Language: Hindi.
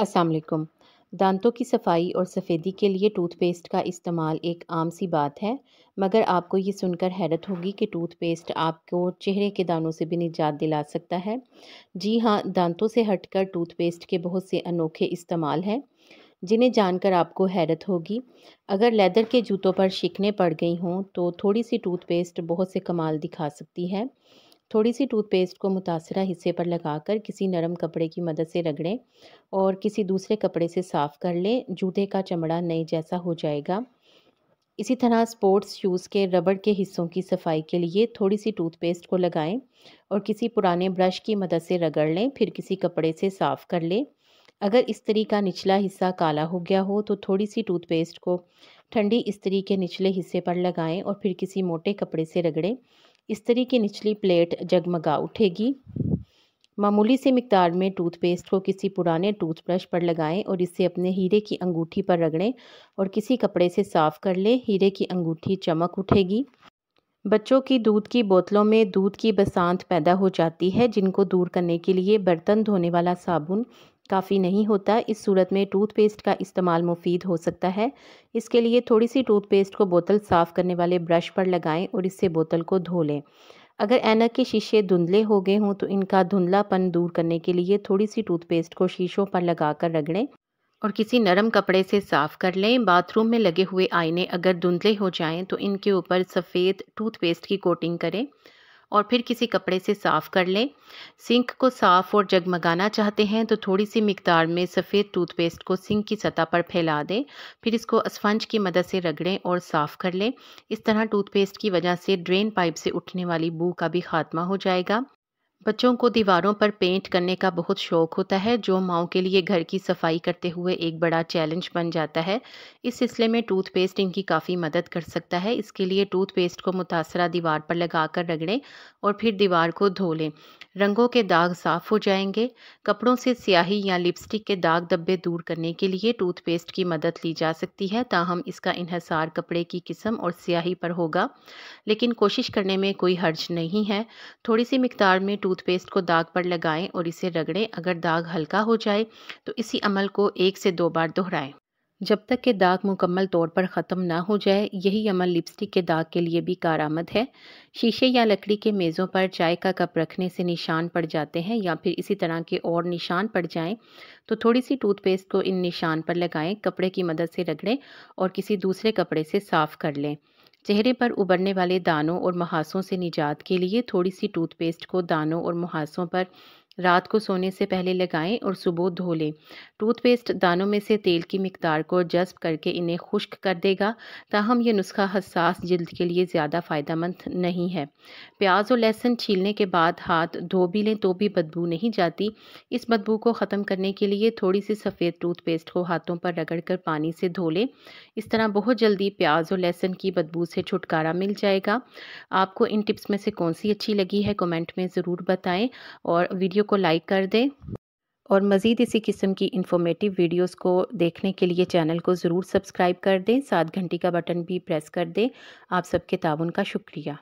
असलकम दांतों की सफाई और सफ़ेदी के लिए टूथपेस्ट का इस्तेमाल एक आम सी बात है मगर आपको ये सुनकर हैरत होगी कि टूथपेस्ट आपको चेहरे के दानों से भी निजात दिला सकता है जी हाँ दांतों से हटकर टूथपेस्ट के बहुत से अनोखे इस्तेमाल हैं जिन्हें जानकर आपको हैरत होगी अगर लेदर के जूतों पर शिकने पड़ गई हों तो थोड़ी सी टूथपेस्ट बहुत से कमाल दिखा सकती है थोड़ी सी टूथपेस्ट को मुतासरा हिस्से पर लगाकर किसी नरम कपड़े की मदद से रगड़ें और किसी दूसरे कपड़े से साफ़ कर लें जूते का चमड़ा नए जैसा हो जाएगा इसी तरह स्पोर्ट्स शूज़ के रबड़ के हिस्सों की सफाई के लिए थोड़ी सी टूथपेस्ट को लगाएं और किसी पुराने ब्रश की मदद से रगड़ लें फिर किसी कपड़े से साफ़ कर लें अगर इस्त्री का निचला हिस्सा काला हो गया हो तो थोड़ी सी टूथपेस्ट को ठंडी इस्त्री के निचले हिस्से पर लगाएं और फिर किसी मोटे कपड़े से रगड़ें इस्तरी की निचली प्लेट जगमगा उठेगी मामूली सी मकदार में टूथपेस्ट को किसी पुराने टूथब्रश पर लगाएं और इसे अपने हीरे की अंगूठी पर रगड़ें और किसी कपड़े से साफ़ कर लें हीरे की अंगूठी चमक उठेगी बच्चों की दूध की बोतलों में दूध की बसांत पैदा हो जाती है जिनको दूर करने के लिए बर्तन धोने वाला साबुन काफ़ी नहीं होता इस सूरत में टूथपेस्ट का इस्तेमाल मुफीद हो सकता है इसके लिए थोड़ी सी टूथपेस्ट को बोतल साफ़ करने वाले ब्रश पर लगाएं और इससे बोतल को धो लें अगर ऐनक के शीशे धुंधले हो गए हों तो इनका धुंधलापन दूर करने के लिए थोड़ी सी टूथपेस्ट को शीशों पर लगाकर रगड़ें और किसी नरम कपड़े से साफ़ कर लें बाथरूम में लगे हुए आईने अगर धुंधले हो जाएं तो इनके ऊपर सफ़ेद टूथपेस्ट की कोटिंग करें और फिर किसी कपड़े से साफ़ कर लें सिंक को साफ़ और जगमगाना चाहते हैं तो थोड़ी सी मकदार में सफ़ेद टूथपेस्ट को सिंक की सतह पर फैला दें फिर इसको स्पंज की मदद से रगड़ें और साफ़ कर लें इस तरह टूथपेस्ट की वजह से ड्रेन पाइप से उठने वाली बू का भी खात्मा हो जाएगा बच्चों को दीवारों पर पेंट करने का बहुत शौक़ होता है जो माओ के लिए घर की सफाई करते हुए एक बड़ा चैलेंज बन जाता है इस सिलसिले में टूथपेस्ट इनकी काफ़ी मदद कर सकता है इसके लिए टूथपेस्ट को मुतासरा दीवार पर लगा कर रगड़ें और फिर दीवार को धो लें रंगों के दाग साफ हो जाएंगे कपड़ों से स्याही या लिपस्टिक के दाग धब्बे दूर करने के लिए टूथपेस्ट की मदद ली जा सकती है ताहम इसका इन्हसार कपड़े की किस्म और स्याही पर होगा लेकिन कोशिश करने में कोई हर्ज नहीं है थोड़ी सी मकदार में टूथपेस्ट को दाग पर लगाएं और इसे रगड़ें अगर दाग हल्का हो जाए तो इसी अमल को एक से दो बार दोहराएं जब तक के दाग मुकम्मल तौर पर ख़त्म ना हो जाए यही अमल लिपस्टिक के दाग के लिए भी कारामद है शीशे या लकड़ी के मेज़ों पर चाय का कप रखने से निशान पड़ जाते हैं या फिर इसी तरह के और निशान पड़ जाएं तो थोड़ी सी टूथपेस्ट को इन निशान पर लगाएं कपड़े की मदद से रगड़ें और किसी दूसरे कपड़े से साफ़ कर लें चेहरे पर उबरने वाले दानों और मुहासों से निजात के लिए थोड़ी सी टूथपेस्ट को दानों और मुहासों पर रात को सोने से पहले लगाएं और सुबह धो लें टूथपेस्ट दानों में से तेल की मकदार को जज्ब करके इन्हें खुश्क कर देगा ताहम यह नुस्खा हसास जल्द के लिए ज़्यादा फ़ायदा नहीं है प्याज और लहसुन छीलने के बाद हाथ धो भी लें तो भी बदबू नहीं जाती इस बदबू को ख़त्म करने के लिए थोड़ी सी सफ़ेद टूथपेस्ट को हाथों पर रगड़ कर पानी से धो लें इस तरह बहुत जल्दी प्याज और लहसुन की बदबू से छुटकारा मिल जाएगा आपको इन टिप्स में से कौन सी अच्छी लगी है कमेंट में ज़रूर बताएं और वीडियो को लाइक कर दें और मज़ीद इसी किस्म की इंफॉर्मेटिव वीडियोस को देखने के लिए चैनल को ज़रूर सब्सक्राइब कर दें सात घंटी का बटन भी प्रेस कर दें आप सबके ताउन का शुक्रिया